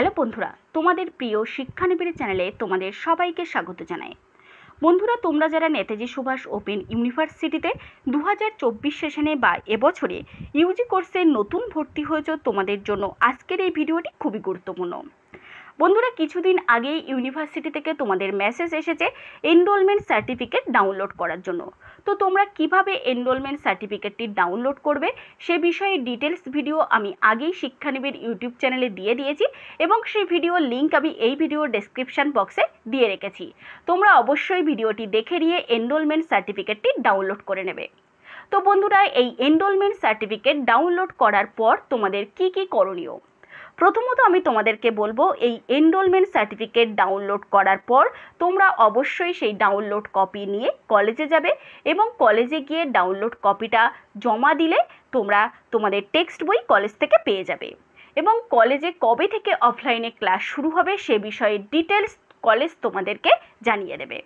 hello বন্ধুরা তোমাদের প্রিয় শিক্ষানিবিড় চ্যানেলে তোমাদের সবাইকে স্বাগত জানাই বন্ধুরা তোমরা যারা নেতাজি সুভাষ ওপেন ইউনিভার্সিটিতে দু হাজার সেশনে বা এবছরে ইউজি কোর্সে নতুন ভর্তি হয়েছ তোমাদের জন্য আজকের এই ভিডিওটি খুবই গুরুত্বপূর্ণ বন্ধুরা কিছুদিন আগেই ইউনিভার্সিটি থেকে তোমাদের মেসেজ এসেছে এনরোলমেন্ট সার্টিফিকেট ডাউনলোড করার জন্য তো তোমরা কিভাবে এনরোলমেন্ট সার্টিফিকেটটি ডাউনলোড করবে সে বিষয়ে ডিটেলস ভিডিও আমি আগেই শিক্ষানিবির ইউটিউব চ্যানেলে দিয়ে দিয়েছি এবং সেই ভিডিওর লিঙ্ক আমি এই ভিডিওর ডেসক্রিপশান বক্সে দিয়ে রেখেছি তোমরা অবশ্যই ভিডিওটি দেখে নিয়ে এনরোলমেন্ট সার্টিফিকেটটি ডাউনলোড করে নেবে তো বন্ধুরা এই এনরোলমেন্ট সার্টিফিকেট ডাউনলোড করার পর তোমাদের কি কি করণীয় প্রথমত আমি তোমাদেরকে বলবো এই এনরোলমেন্ট সার্টিফিকেট ডাউনলোড করার পর তোমরা অবশ্যই সেই ডাউনলোড কপি নিয়ে কলেজে যাবে এবং কলেজে গিয়ে ডাউনলোড কপিটা জমা দিলে তোমরা তোমাদের টেক্সট বই কলেজ থেকে পেয়ে যাবে এবং কলেজে কবে থেকে অফলাইনে ক্লাস শুরু হবে সে বিষয়ে ডিটেলস কলেজ তোমাদেরকে জানিয়ে দেবে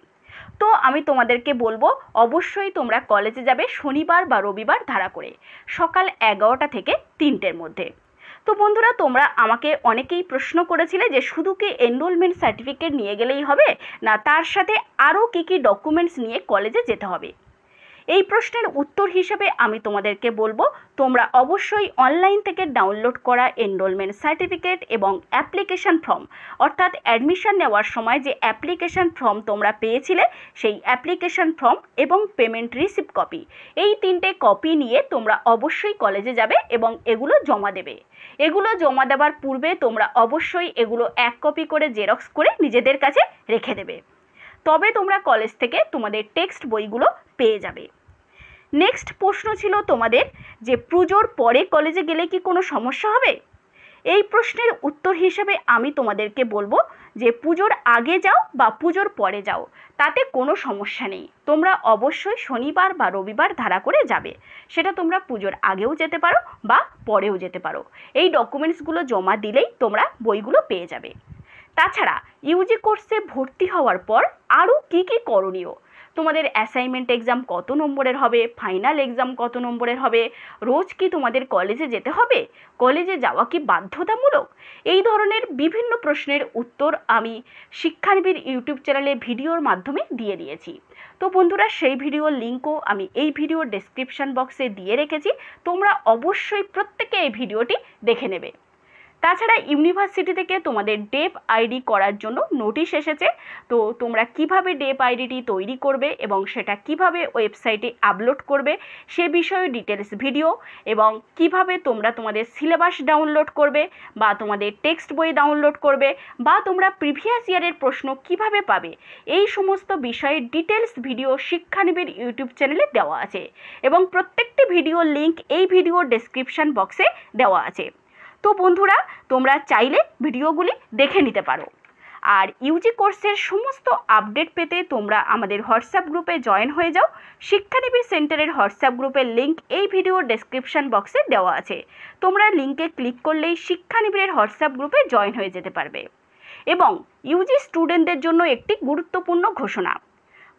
তো আমি তোমাদেরকে বলবো অবশ্যই তোমরা কলেজে যাবে শনিবার বা রবিবার ধারা করে সকাল এগারোটা থেকে তিনটের মধ্যে তো বন্ধুরা তোমরা আমাকে অনেকেই প্রশ্ন করেছিলে যে শুধু কি এনরোলমেন্ট সার্টিফিকেট নিয়ে গেলেই হবে না তার সাথে আরও কী কী ডকুমেন্টস নিয়ে কলেজে যেতে হবে এই প্রশ্নের উত্তর হিসেবে আমি তোমাদেরকে বলবো তোমরা অবশ্যই অনলাইন থেকে ডাউনলোড করা এনরোলমেন্ট সার্টিফিকেট এবং অ্যাপ্লিকেশান ফর্ম অর্থাৎ অ্যাডমিশন নেওয়ার সময় যে অ্যাপ্লিকেশান ফর্ম তোমরা পেয়েছিলে সেই অ্যাপ্লিকেশান ফর্ম এবং পেমেন্ট রিসিভ কপি এই তিনটে কপি নিয়ে তোমরা অবশ্যই কলেজে যাবে এবং এগুলো জমা দেবে এগুলো জমা দেওয়ার পূর্বে তোমরা অবশ্যই এগুলো এক কপি করে জেরক্স করে নিজেদের কাছে রেখে দেবে তবে তোমরা কলেজ থেকে তোমাদের টেক্সট বইগুলো পেয়ে যাবে নেক্সট প্রশ্ন ছিল তোমাদের যে পুজোর পরে কলেজে গেলে কি কোনো সমস্যা হবে এই প্রশ্নের উত্তর হিসেবে আমি তোমাদেরকে বলবো যে পুজোর আগে যাও বা পুজোর পরে যাও তাতে কোনো সমস্যা নেই তোমরা অবশ্যই শনিবার বা রবিবার ধারা করে যাবে সেটা তোমরা পুজোর আগেও যেতে পারো বা পরেও যেতে পারো এই ডকুমেন্টসগুলো জমা দিলেই তোমরা বইগুলো পেয়ে যাবে তাছাড়া ইউজি কোর্সে ভর্তি হওয়ার পর আরও কি কি করণীয় তোমাদের অ্যাসাইনমেন্ট এক্সাম কত নম্বরের হবে ফাইনাল এক্সাম কত নম্বরের হবে রোজ কি তোমাদের কলেজে যেতে হবে কলেজে যাওয়া কি বাধ্যতামূলক এই ধরনের বিভিন্ন প্রশ্নের উত্তর আমি শিক্ষানবীর ইউটিউব চ্যানেলে ভিডিওর মাধ্যমে দিয়ে দিয়েছি তো বন্ধুরা সেই ভিডিওর লিঙ্কও আমি এই ভিডিওর ডেসক্রিপশান বক্সে দিয়ে রেখেছি তোমরা অবশ্যই প্রত্যেকে এই ভিডিওটি দেখে নেবে তাছাড়া ইউনিভার্সিটি থেকে তোমাদের ডেপ আইডি করার জন্য নোটিশ এসেছে তো তোমরা কিভাবে ডেপ আইডিটি তৈরি করবে এবং সেটা কিভাবে ওয়েবসাইটে আপলোড করবে সে বিষয়ে ডিটেলস ভিডিও এবং কিভাবে তোমরা তোমাদের সিলেবাস ডাউনলোড করবে বা তোমাদের টেক্সট বই ডাউনলোড করবে বা তোমরা প্রিভিয়াস ইয়ারের প্রশ্ন কিভাবে পাবে এই সমস্ত বিষয়ে ডিটেলস ভিডিও শিক্ষানিবির ইউটিউব চ্যানেলে দেওয়া আছে এবং প্রত্যেকটি ভিডিও লিংক এই ভিডিও ডেসক্রিপশান বক্সে দেওয়া আছে তো বন্ধুরা তোমরা চাইলে ভিডিওগুলি দেখে নিতে পারো আর ইউজি কোর্সের সমস্ত আপডেট পেতে তোমরা আমাদের হোয়াটসঅ্যাপ গ্রুপে জয়েন হয়ে যাও শিক্ষানিবিড় সেন্টারের হোয়াটসঅ্যাপ গ্রুপের লিঙ্ক এই ভিডিওর ডেসক্রিপশান বক্সে দেওয়া আছে তোমরা লিঙ্কে ক্লিক করলেই শিক্ষানিবিড়ের হোয়াটসঅ্যাপ গ্রুপে জয়েন হয়ে যেতে পারবে এবং ইউজি স্টুডেন্টদের জন্য একটি গুরুত্বপূর্ণ ঘোষণা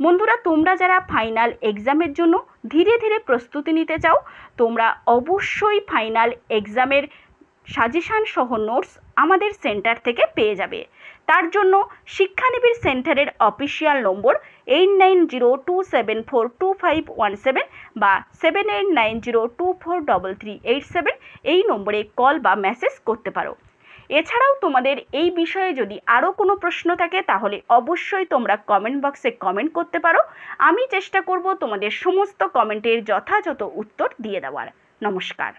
বন্ধুরা তোমরা যারা ফাইনাল এক্সামের জন্য ধীরে ধীরে প্রস্তুতি নিতে চাও তোমরা অবশ্যই ফাইনাল এক্সামের সাজেশান সহ নোটস আমাদের সেন্টার থেকে পেয়ে যাবে তার জন্য শিক্ষানিবিড় সেন্টারের official number eight nine zero two seven four two five one seven বা seven eight nine zero two four double three eight seven এই নম্বরে কল বা মেসেজ করতে পারো এছাড়াও তোমাদের এই বিষয়ে যদি আরও কোনো প্রশ্ন থাকে তাহলে অবশ্যই তোমরা কমেন্ট বক্সে কমেন্ট করতে পারো আমি চেষ্টা করব তোমাদের সমস্ত কমেন্টের যথাযথ উত্তর দিয়ে দেওয়ার নমস্কার